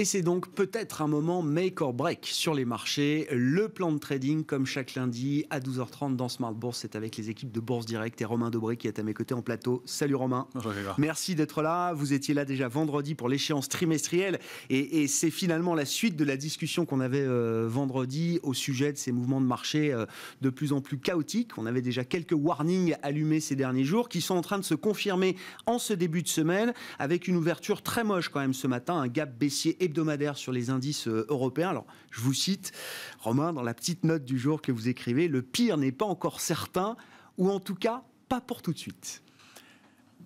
Et c'est donc peut-être un moment make or break sur les marchés. Le plan de trading, comme chaque lundi à 12h30 dans Smart Bourse, c'est avec les équipes de Bourse Direct et Romain Dobré qui est à mes côtés en plateau. Salut Romain. Merci d'être là. Vous étiez là déjà vendredi pour l'échéance trimestrielle et, c'est finalement la suite de la discussion qu'on avait euh, vendredi au sujet de ces mouvements de marché euh, de plus en plus chaotiques. On avait déjà quelques warnings allumés ces derniers jours qui sont en train de se confirmer en ce début de semaine avec une ouverture très moche quand même ce matin, un gap baissier hebdomadaire sur les indices euh, européens. Alors, je vous cite, Romain, dans la petite note du jour que vous écrivez, le pire n'est pas encore certain, ou en tout cas, pas pour tout de suite.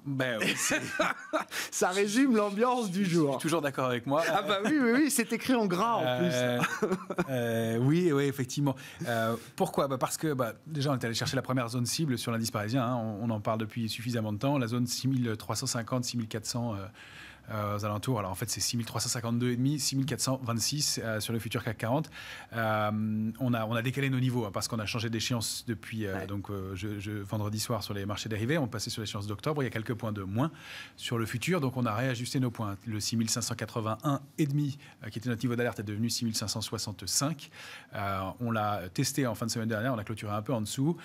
Ben oui, ça résume l'ambiance du jour. Je suis toujours d'accord avec moi. Ah bah oui, oui, oui, c'est écrit en gras en euh, plus. Euh, oui, oui, effectivement. pourquoi bah, Parce que bah, déjà, on est allé chercher la première zone cible sur l'indice parisien. Hein. on, en parle depuis suffisamment de temps. La zone 6350, 6400 euh, aux alentours. Alors en fait, c'est 6352,5, 6426 euh, sur le futur CAC 40. Euh, on, a, on a décalé nos niveaux hein, parce qu'on a changé d'échéance depuis donc, je, vendredi soir sur les marchés dérivés. On passait sur l'échéance d'octobre. Il y a quelques points de moins sur le futur. Donc on a réajusté nos points. Le 6581,5 qui était notre niveau d'alerte est devenu 6565. on l'a testé en fin de semaine dernière. On a clôturé un peu en dessous.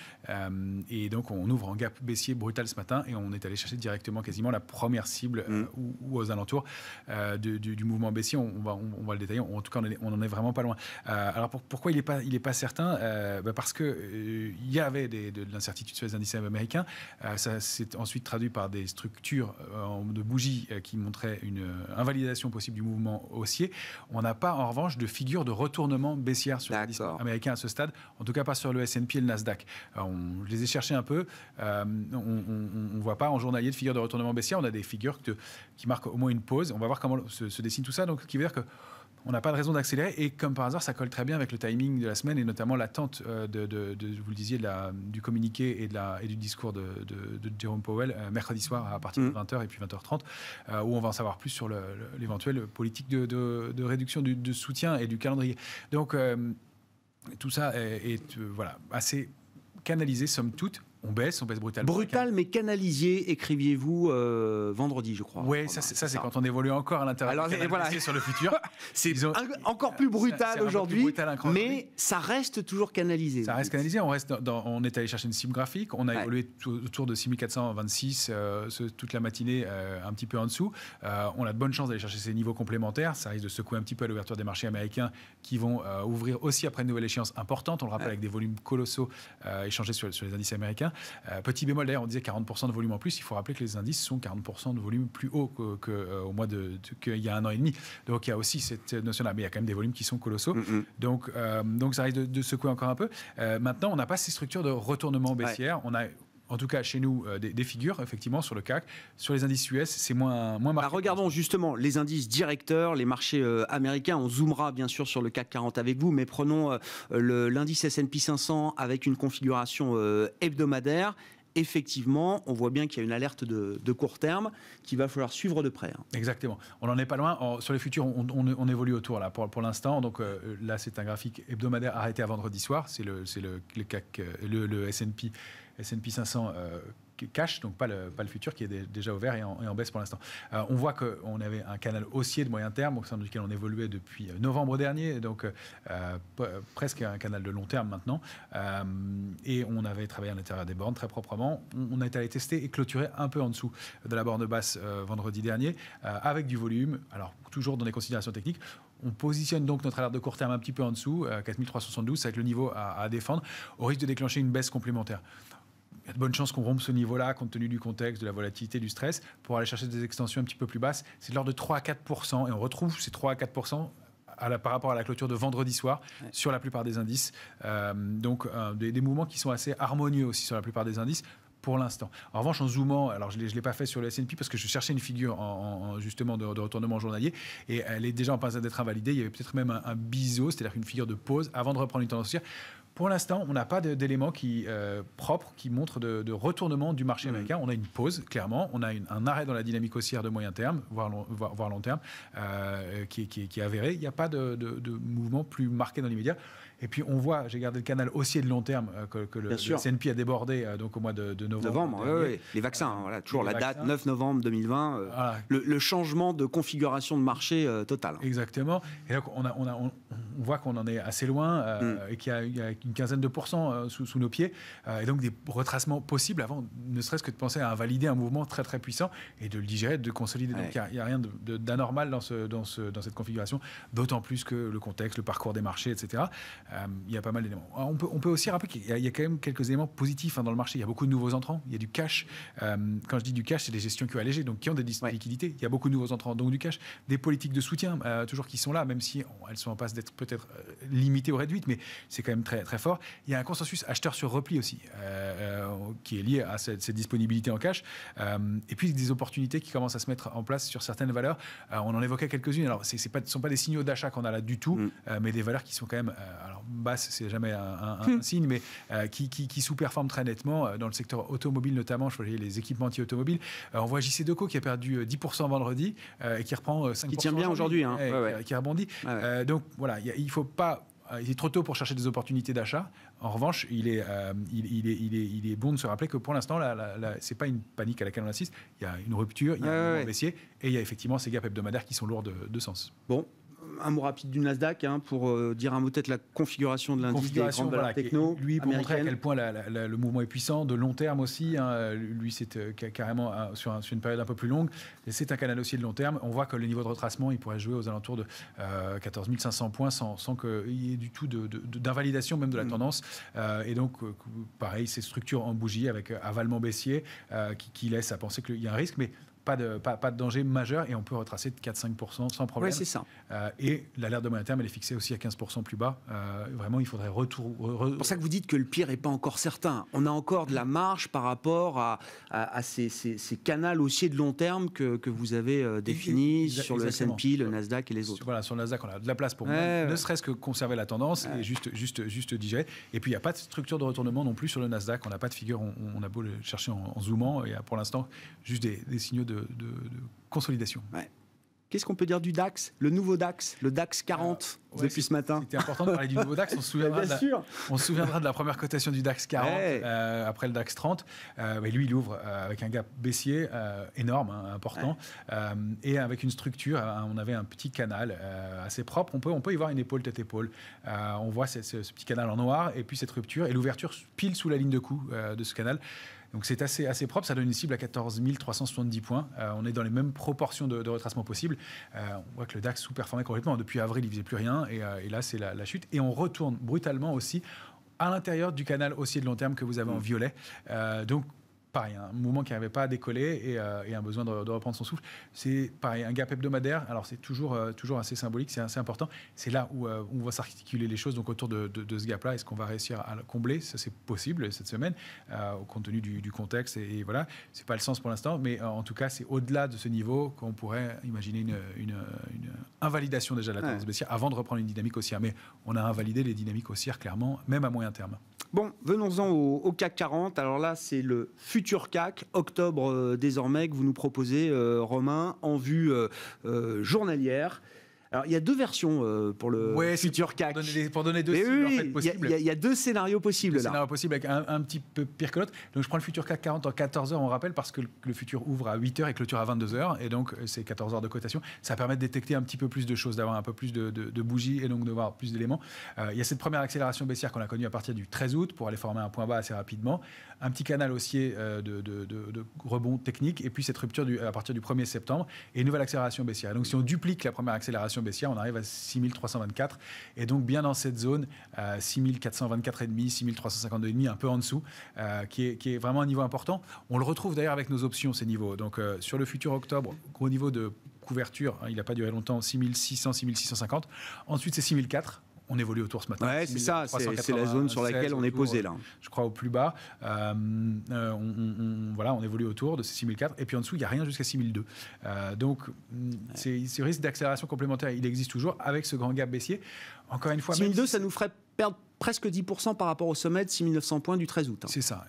et donc on ouvre en gap baissier brutal ce matin et on est allé chercher directement quasiment la première cible mm. ou alentours euh, du, mouvement baissier. On, va, on, va le détailler. En tout cas, on n'en est, vraiment pas loin. Euh, alors pourquoi il n'est pas, pas certain euh, bah, Parce que il y avait des, de, l'incertitude sur les indices américains. ça s'est ensuite traduit par des structures de bougies qui montraient une invalidation possible du mouvement haussier. On n'a pas en revanche de figure de retournement baissière sur indices américains à ce stade, en tout cas pas sur le S&P et le Nasdaq. on, je les ai cherchés un peu. on ne voit pas en journalier de figure de retournement baissière. On a des figures qui marquent au moins une pause. On va voir comment se, dessine tout ça. Donc, ce qui veut dire que on n'a pas de raison d'accélérer. Et comme par hasard, ça colle très bien avec le timing de la semaine et notamment l'attente euh, de, vous le disiez, du communiqué et, de la, et du discours de, Jerome Powell euh, mercredi soir à partir de 20h mm. et puis 20h30, euh, où on va en savoir plus sur l'éventuelle politique de, réduction du de soutien et du calendrier. Donc, tout ça est, voilà, assez canalisé, somme toute. On baisse, on baisse brutalement. Brutal mais canalisé, écriviez-vous euh, vendredi, je crois. Oui, ça, c'est quand on évolue encore à l'intérieur Alors voilà. sur le futur. c'est encore plus brutal aujourd'hui, mais ça reste toujours canalisé. Ça reste canalisé, on, reste on est allé chercher une cible graphique, on a évolué autour de 6426 euh, toute la matinée, euh, un petit peu en dessous. on a de bonnes chances d'aller chercher ces niveaux complémentaires, ça risque de secouer un petit peu à l'ouverture des marchés américains qui vont ouvrir aussi après une nouvelle échéance importante, on le rappelle avec des volumes colossaux échangés sur les indices américains. Euh, petit bémol, d'ailleurs, on disait 40% de volume en plus. Il faut rappeler que les indices sont 40% de volume plus haut qu'au euh, mois de, qu'il y a un an et demi. Donc il y a aussi cette notion-là. Mais il y a quand même des volumes qui sont colossaux. Mm, mm. donc, euh, donc ça risque de, secouer encore un peu. maintenant, on n'a pas ces structures de retournement baissière. On a en tout cas chez nous, euh, des, figures, effectivement, sur le CAC. Sur les indices US, c'est moins, moins bah, regardons justement les indices directeurs, les marchés euh, américains. On zoomera bien sûr sur le CAC 40 avec vous, mais prenons euh, le l'indice S&P 500 avec une configuration hebdomadaire effectivement, on voit bien qu'il y a une alerte de, court terme qu'il va falloir suivre de près. Hein. Exactement. On n'en est pas loin. sur les futurs, on, évolue autour là pour, pour l'instant. Donc euh, là, c'est un graphique hebdomadaire arrêté à vendredi soir. C'est le, le, le, CAC, euh, le, S&P 500 cash, donc pas le, pas le futur qui est déjà ouvert et en, baisse pour l'instant. Euh, on voit qu'on avait un canal haussier de moyen terme au sein duquel on évoluait depuis euh, novembre dernier, donc euh, presque un canal de long terme maintenant. et on avait travaillé à l'intérieur des bornes très proprement. On, on, a été allé tester et clôturer un peu en dessous de la borne basse vendredi dernier avec du volume. Alors toujours dans des considérations techniques. On positionne donc notre alerte de court terme un petit peu en dessous, à 4372, avec le niveau à, à défendre, au risque de déclencher une baisse complémentaire. Bonne chance qu'on rompe ce niveau-là, compte tenu du contexte, de la volatilité, du stress, pour aller chercher des extensions un petit peu plus basses. C'est de l'ordre de 3 à 4 et on retrouve ces 3 à 4 à la, par rapport à la clôture de vendredi soir sur la plupart des indices. Euh, donc euh, des, mouvements qui sont assez harmonieux aussi sur la plupart des indices pour l'instant. En revanche, en zoomant, alors je ne l'ai pas fait sur le S&P parce que je cherchais une figure en, justement de, retournement journalier et elle est déjà en passe d'être invalidée. Il y avait peut-être même un, un biseau, c'est-à-dire une figure de pause avant de reprendre une tendance haussière. Pour l'instant, on n'a pas d'éléments qui euh, propres qui montrent de, retournement du marché mmh. américain. On a une pause, clairement. On a un arrêt dans la dynamique haussière de moyen terme, voire long, long terme, euh, qui, est avéré. Il n'y a pas de, mouvement plus marqué dans l'immédiat. Et puis on voit, j'ai gardé le canal haussier de long terme euh, que, le, le, CNP a débordé donc au mois de, novembre. Les vaccins, hein, toujours la date 9 novembre 2020, le, changement de configuration de marché total. Exactement. Et donc on, on, voit qu'on en est assez loin mmh. et qu'il y, a une quinzaine de pourcents euh, sous, nos pieds, euh, et donc des retracements possibles avant, ne serait-ce que de penser à invalider un mouvement très très puissant et de le digérer, de consolider. Donc il n'y a, rien d'anormal dans, ce, dans, ce, dans cette configuration, d'autant plus que le contexte, le parcours des marchés, etc. Euh, il y a pas mal d'éléments. Ah, on peut, on peut aussi rappeler qu'il y, a quand même quelques éléments positifs hein, dans le marché. Il y a beaucoup de nouveaux entrants, il y a du cash. quand je dis du cash, c'est des gestions allégé, donc qui ont des liquidités. Il y a beaucoup de nouveaux entrants, donc du cash, des politiques de soutien toujours qui sont là, même si elles sont en passe d'être peut-être limitées ou réduites, mais c'est quand même très, très fort. Il y a un consensus acheteur sur repli aussi, euh, euh, qui est lié à cette, disponibilité en cash. Euh, et puis des opportunités qui commencent à se mettre en place sur certaines valeurs. on en évoquait quelques-unes. Alors, ce ne sont pas des signaux d'achat qu'on a là du tout, mm. mais des valeurs qui sont quand même, alors basse, c'est jamais un, mm. signe, mais qui, qui, sous-performent très nettement dans le secteur automobile notamment. Je voyais les équipements automobiles. on voit JC Deco qui a perdu 10% vendredi et qui reprend 5%. Qui tient bien aujourd'hui, hein. qui, a rebondi. donc voilà, il ne faut pas euh, il est trop tôt pour chercher des opportunités d'achat. En revanche, il est, euh, il, est, bon de se rappeler que pour l'instant, ce n'est pas une panique à laquelle on assiste. Il y a une rupture, il y a un baissier et il y a effectivement ces gaps hebdomadaires qui sont lourds de, de sens. Bon, un mot rapide du Nasdaq hein, pour euh, dire un mot peut-être la configuration de l'indice des grandes techno. lui, pour montrer à quel point le mouvement est puissant, de long terme aussi. Hein, euh, lui, c'est euh, carrément sur, une période un peu plus longue. C'est un canal aussi de long terme. On voit que le niveau de retracement, il pourrait jouer aux alentours de 14 500 points sans, sans qu'il y ait du tout d'invalidation même de la mm. tendance. et donc, pareil, ces structures en bougie avec avalement baissier qui, qui laisse à penser qu'il y a un risque. Mais pas de, pas, pas, de danger majeur et on peut retracer de 4-5% sans problème. c'est ça. Euh, et l'alerte de moyen terme, elle est fixée aussi à 15% plus bas. Euh, vraiment, il faudrait retour. C'est pour ça que vous dites que le pire n'est pas encore certain. On a encore de la marge par rapport à, à, ces, ces, canaux haussiers de long terme que, que vous avez euh, définis sur le S&P, le Nasdaq et les autres. Voilà, sur le Nasdaq, on a de la place pour ne, serait-ce que conserver la tendance et juste, juste, juste digérer. Et puis, il n'y a pas de structure de retournement non plus sur le Nasdaq. On n'a pas de figure. On, a beau le chercher en, zoomant. Et pour l'instant, juste des, des signaux de de, consolidation. Qu'est-ce qu'on peut dire du DAX Le nouveau DAX, le DAX 40 euh, depuis ce matin. C'était important de parler du nouveau DAX. On se souviendra, de, La, première cotation du DAX 40 euh, après le DAX 30. Euh, lui, il ouvre avec un gap baissier énorme, hein, important, et avec une structure. on avait un petit canal assez propre. On peut, y voir une épaule tête épaule. on voit ce, ce, petit canal en noir et puis cette rupture et l'ouverture pile sous la ligne de coup de ce canal. Donc c'est assez, assez propre, ça donne une cible à 14 370 points. Euh, on est dans les mêmes proportions de, retracement possible. Euh, on voit que le DAX sous-performait complètement. Depuis avril, il ne faisait plus rien et, euh, là, c'est la, chute. Et on retourne brutalement aussi à l'intérieur du canal haussier de long terme que vous avez en mm. violet. donc pareil, un moment qui n'arrivait pas à décoller et, euh, un besoin de, reprendre son souffle. C'est pareil, un gap hebdomadaire. Alors, c'est toujours, euh, toujours assez symbolique, c'est assez important. C'est là où euh, on voit s'articuler les choses. Donc, autour de, ce gap-là, est-ce qu'on va réussir à le combler Ça, c'est possible cette semaine, au compte tenu du, contexte. Et, voilà, voilà, c'est pas le sens pour l'instant, mais en tout cas, c'est au-delà de ce niveau qu'on pourrait imaginer une, invalidation déjà de la tendance baissière avant de reprendre une dynamique haussière. Mais on a invalidé les dynamiques haussières, clairement, même à moyen terme. Bon, venons-en au, au CAC 40. Alors là, c'est le futur Futur CAC, octobre euh, désormais, que vous nous proposez, euh, Romain, en vue euh, journalière. Alors, il y a deux versions euh, pour le futur CAC. Pour donner, deux scénarios oui, possibles. Il y, a deux scénarios possibles, là. avec un, petit peu pire que l'autre. Donc, je prends le futur CAC 40 en 14 heures, on rappelle, parce que le, futur ouvre à 8 heures et clôture à 22 heures. Et donc, euh, c'est 14 heures de cotation. Ça permet de détecter un petit peu plus de choses, d'avoir un peu plus de, bougies et donc de voir plus d'éléments. Euh, il y a cette première accélération baissière qu'on a connue à partir du 13 août pour aller former un point bas assez rapidement. Un petit canal haussier de, rebond technique. Et puis, cette rupture à partir du 1er septembre et une nouvelle accélération baissière. donc, si on duplique la première accélération on arrive à 6324. Et donc, bien dans cette zone, euh, 6424,5, 6352,5, un peu en dessous, euh, qui, est, vraiment un niveau important. On le retrouve d'ailleurs avec nos options, ces niveaux. Donc, euh, sur le futur octobre, gros niveau de couverture, hein, il n'a pas duré longtemps, 6600, 6650. Ensuite, c'est 6400 on évolue autour ce matin. c'est ça, c'est la zone sur laquelle on est posé là. Je crois au plus bas. Euh, euh, on, voilà, on évolue autour de ces 6004. Et puis en dessous, il n'y a rien jusqu'à 6002. Euh, donc, mm, c'est ce risque d'accélération complémentaire, il existe toujours avec ce grand gap baissier. Encore une fois, 6002, ça nous ferait perdent presque 10% par rapport au sommet de 6900 points du 13 août. Hein. C'est ça.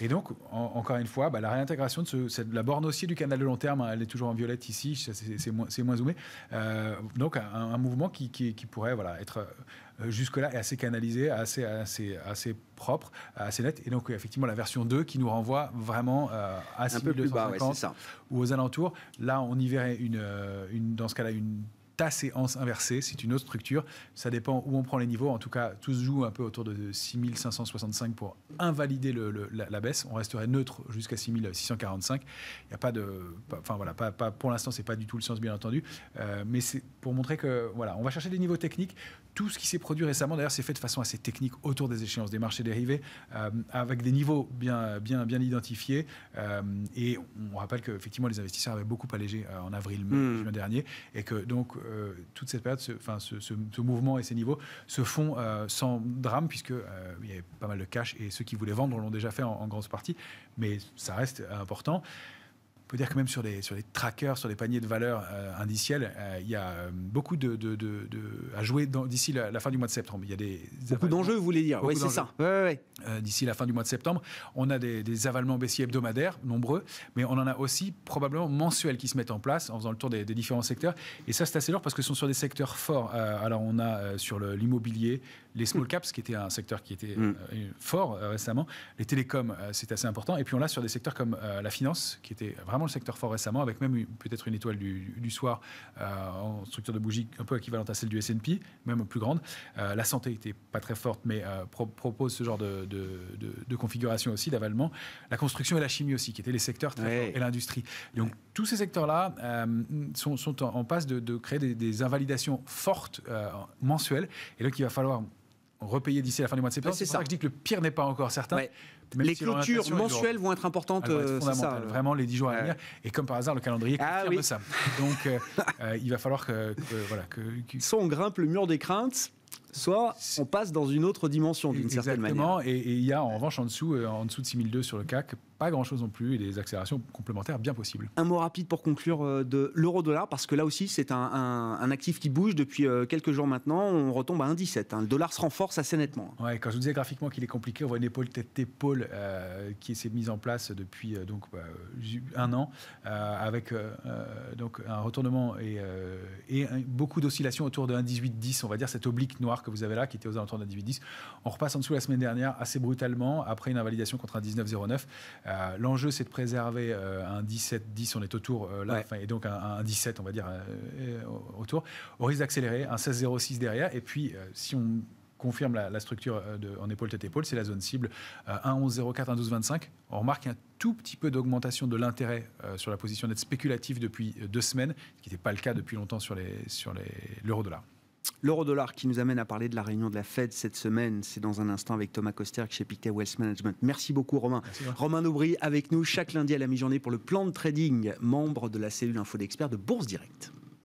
Et, donc, encore une fois, bah, la réintégration de, la borne aussi du canal de long terme, hein, elle est toujours en violette ici, c'est moins, moins, zoomé. Euh, donc, un, mouvement qui, pourrait voilà, être euh, jusque-là assez canalisé, assez, assez, assez propre, assez net. Et donc, effectivement, la version 2 qui nous renvoie vraiment euh, à 6250 ou aux alentours. Là, on y verrait, une, euh, une dans ce cas-là, une ta séance inversée, c'est une autre structure. Ça dépend où on prend les niveaux. En tout cas, tout se joue un peu autour de 6565 pour invalider la, baisse. On resterait neutre jusqu'à 6645. Il n'y a pas de. enfin voilà, pas, pour l'instant, c'est pas du tout le sens, bien entendu. Euh, mais c'est pour montrer que voilà, on va chercher des niveaux techniques. Tout ce qui s'est produit récemment, d'ailleurs, c'est fait de façon assez technique autour des échéances des marchés dérivés, euh, avec des niveaux bien, bien, bien identifiés. Euh, et on rappelle qu'effectivement, les investisseurs avaient beaucoup allégé en avril, mai, hmm. juin dernier. Et que donc, euh, toute cette période, ce, mouvement et ces niveaux se font euh, sans drame, puisqu'il euh, il y avait pas mal de cash et ceux qui voulaient vendre l'ont déjà fait en, grande partie, mais ça reste important dire que même sur les, sur les trackers, sur les paniers de valeurs euh, indiciels, euh, il y a euh, beaucoup de, de, de, à jouer d'ici la, fin du mois de septembre. Il y a des, beaucoup d'enjeux, vous voulez dire Oui, c'est ça. d'ici la fin du mois de septembre, on a des, des, avalements baissiers hebdomadaires, nombreux, mais on en a aussi probablement mensuels qui se mettent en place en faisant le tour des, différents secteurs. Et ça, c'est assez lourd parce que ce sont sur des secteurs forts. alors, on a sur l'immobilier, les small caps, qui était un secteur qui était mm. fort récemment, les télécoms, c'est assez important, et puis on l'a sur des secteurs comme la finance, qui était vraiment le secteur fort récemment, avec même peut-être une étoile du, soir euh, en structure de bougie un peu équivalente à celle du S&P, même plus grande. Euh, la santé n'était pas très forte, mais euh, propose ce genre de, configuration aussi, d'avalement. La construction et la chimie aussi, qui étaient les secteurs très et l'industrie. Donc tous ces secteurs-là sont, en, passe de, créer des, invalidations fortes mensuelles. Et là, il va falloir repayer d'ici la fin du mois de septembre. c'est ça. que je dis que le pire n'est pas encore certain les clôtures mensuelles vont être importantes. Vont être euh, euh. vraiment, les 10 jours à venir. Et comme par hasard, le calendrier ah confirme ça. Donc, euh, il va falloir que, voilà, que, que... Soit on grimpe le mur des craintes, soit on passe dans une autre dimension d'une certaine manière. Exactement, et il y a en revanche en dessous, euh, en dessous de 6002 sur le CAC, pas grand-chose non plus, et des accélérations complémentaires bien possibles. Un mot rapide pour conclure euh, de l'euro-dollar, parce que là aussi c'est un, actif qui bouge depuis euh, quelques jours maintenant, on retombe à 1,17. Hein. Le dollar se renforce assez nettement. Ouais, quand je vous disais graphiquement qu'il est compliqué, on voit une épaule tête-épaule qui s'est mise en place depuis donc, bah, un an, avec donc, un retournement et, beaucoup d'oscillations autour de 1,18-10, on va dire cette oblique noire que vous avez là, qui était aux alentours de 18-10. On repasse en dessous la semaine dernière assez brutalement après une invalidation contre un 19-09. Euh, l'enjeu, c'est de préserver euh, un 17-10. On est autour euh, là, et donc un, 17, on va dire, autour. On risque d'accélérer, un 16-06 derrière. Et puis, si on confirme la, structure en épaule tête épaule, c'est la zone cible un 11 04 1 12 25. On remarque un tout petit peu d'augmentation de l'intérêt sur la position nette spéculative depuis deux semaines, ce qui n'était pas le cas depuis longtemps sur les sur les l'euro dollar. L'euro-dollar qui nous amène à parler de la réunion de la Fed cette semaine, c'est dans un instant avec Thomas Coster chez Pictet Wealth Management. Merci beaucoup Romain. Romain Aubry avec nous chaque lundi à la mi-journée pour le plan de trading, membre de la cellule Info d'Experts de Bourse Directe.